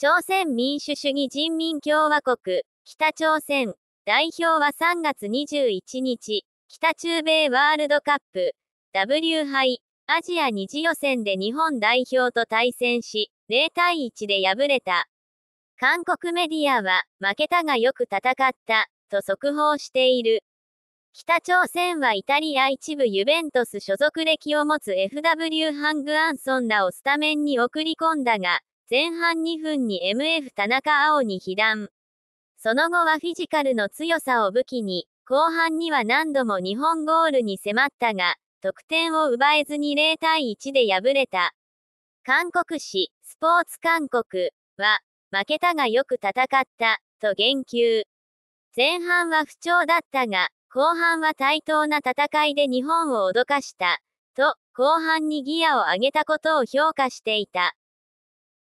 朝鮮民主主義人民共和国、北朝鮮、代表は3月21日、北中米ワールドカップ、W 杯、アジア二次予選で日本代表と対戦し、0対1で敗れた。韓国メディアは、負けたがよく戦った、と速報している。北朝鮮はイタリア一部ユベントス所属歴を持つ FW ハング・アンソンらをスタメンに送り込んだが、前半2分に MF 田中碧に被弾。その後はフィジカルの強さを武器に、後半には何度も日本ゴールに迫ったが、得点を奪えずに0対1で敗れた。韓国史、スポーツ韓国は、負けたがよく戦った、と言及。前半は不調だったが、後半は対等な戦いで日本を脅かした、と、後半にギアを上げたことを評価していた。